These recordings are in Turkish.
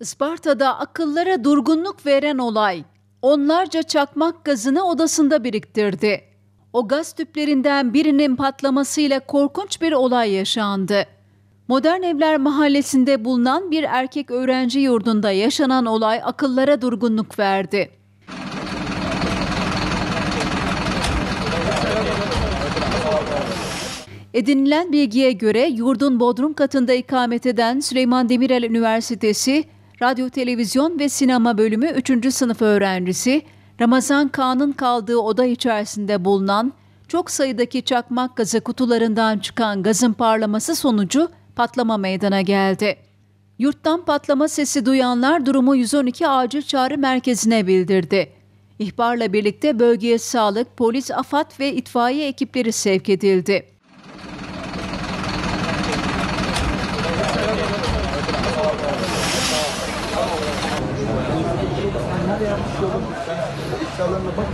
Isparta'da akıllara durgunluk veren olay onlarca çakmak gazını odasında biriktirdi. O gaz tüplerinden birinin patlamasıyla korkunç bir olay yaşandı. Modern Evler Mahallesi'nde bulunan bir erkek öğrenci yurdunda yaşanan olay akıllara durgunluk verdi. Edinilen bilgiye göre yurdun bodrum katında ikamet eden Süleyman Demirel Üniversitesi Radyo, Televizyon ve Sinema bölümü 3. sınıf öğrencisi Ramazan Kaan'ın kaldığı oda içerisinde bulunan çok sayıdaki çakmak gazı kutularından çıkan gazın parlaması sonucu patlama meydana geldi. Yurttan patlama sesi duyanlar durumu 112 acil çağrı merkezine bildirdi. İhbarla birlikte bölgeye sağlık, polis, afat ve itfaiye ekipleri sevk edildi. Nerede yanlış yolum? Eşyalarına bak.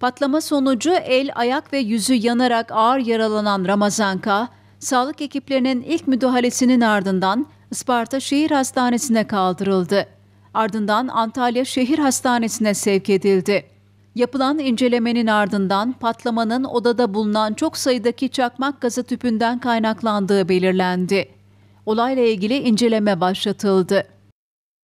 Patlama sonucu el, ayak ve yüzü yanarak ağır yaralanan Ramazan K, sağlık ekiplerinin ilk müdahalesinin ardından Isparta Şehir Hastanesi'ne kaldırıldı. Ardından Antalya Şehir Hastanesi'ne sevk edildi. Yapılan incelemenin ardından patlamanın odada bulunan çok sayıdaki çakmak gazı tüpünden kaynaklandığı belirlendi. Olayla ilgili inceleme başlatıldı.